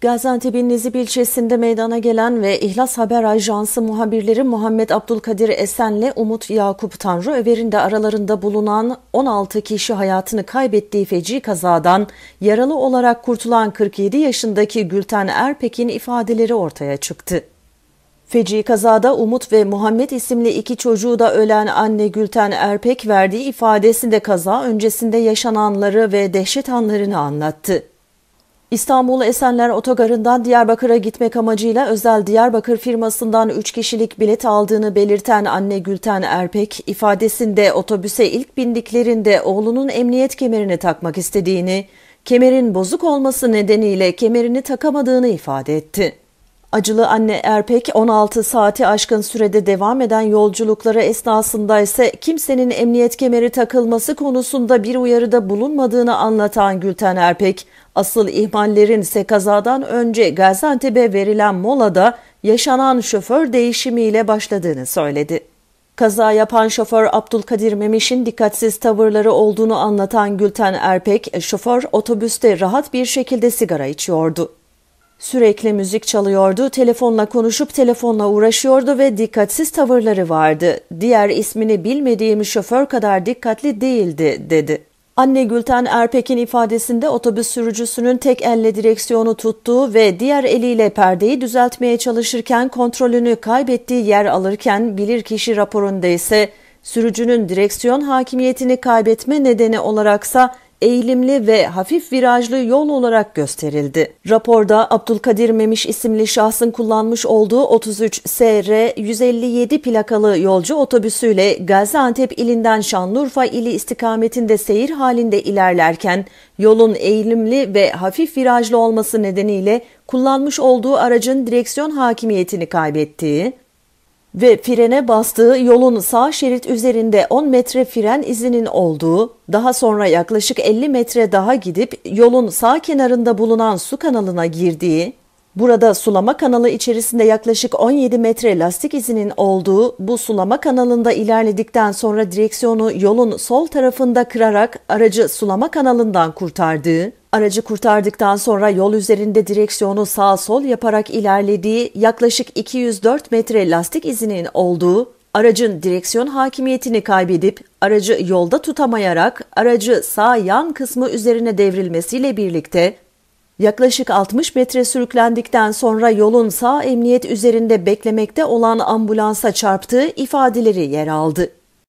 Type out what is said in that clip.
Gaziantep'in Nizip ilçesinde meydana gelen ve İhlas Haber Ajansı muhabirleri Muhammed Abdülkadir Esen'le Umut Yakup Tanrı Över'in de aralarında bulunan 16 kişi hayatını kaybettiği feci kazadan yaralı olarak kurtulan 47 yaşındaki Gülten Erpek'in ifadeleri ortaya çıktı. Feci kazada Umut ve Muhammed isimli iki çocuğu da ölen anne Gülten Erpek verdiği ifadesinde kaza öncesinde yaşananları ve dehşet anlarını anlattı. İstanbul Esenler Otogarı'ndan Diyarbakır'a gitmek amacıyla özel Diyarbakır firmasından 3 kişilik bilet aldığını belirten anne Gülten Erpek, ifadesinde otobüse ilk bindiklerinde oğlunun emniyet kemerini takmak istediğini, kemerin bozuk olması nedeniyle kemerini takamadığını ifade etti. Acılı anne Erpek 16 saati aşkın sürede devam eden yolculukları esnasında ise kimsenin emniyet kemeri takılması konusunda bir uyarıda bulunmadığını anlatan Gülten Erpek, asıl ihmallerin ise kazadan önce Gaziantep'e verilen molada yaşanan şoför değişimiyle başladığını söyledi. Kaza yapan şoför Abdülkadir Memiş'in dikkatsiz tavırları olduğunu anlatan Gülten Erpek, şoför otobüste rahat bir şekilde sigara içiyordu. Sürekli müzik çalıyordu, telefonla konuşup telefonla uğraşıyordu ve dikkatsiz tavırları vardı. Diğer ismini bilmediğim şoför kadar dikkatli değildi, dedi. Anne Gülten Erpek'in ifadesinde otobüs sürücüsünün tek elle direksiyonu tuttuğu ve diğer eliyle perdeyi düzeltmeye çalışırken kontrolünü kaybettiği yer alırken bilirkişi raporunda ise sürücünün direksiyon hakimiyetini kaybetme nedeni olaraksa eğilimli ve hafif virajlı yol olarak gösterildi. Raporda Abdülkadir Memiş isimli şahsın kullanmış olduğu 33 SR 157 plakalı yolcu otobüsüyle Gaziantep ilinden Şanlıurfa ili istikametinde seyir halinde ilerlerken yolun eğilimli ve hafif virajlı olması nedeniyle kullanmış olduğu aracın direksiyon hakimiyetini kaybettiği, ve frene bastığı yolun sağ şerit üzerinde 10 metre fren izinin olduğu, daha sonra yaklaşık 50 metre daha gidip yolun sağ kenarında bulunan su kanalına girdiği, Burada sulama kanalı içerisinde yaklaşık 17 metre lastik izinin olduğu bu sulama kanalında ilerledikten sonra direksiyonu yolun sol tarafında kırarak aracı sulama kanalından kurtardığı, aracı kurtardıktan sonra yol üzerinde direksiyonu sağ sol yaparak ilerlediği yaklaşık 204 metre lastik izinin olduğu, aracın direksiyon hakimiyetini kaybedip aracı yolda tutamayarak aracı sağ yan kısmı üzerine devrilmesiyle birlikte Yaklaşık 60 metre sürüklendikten sonra yolun sağ emniyet üzerinde beklemekte olan ambulansa çarptığı ifadeleri yer aldı.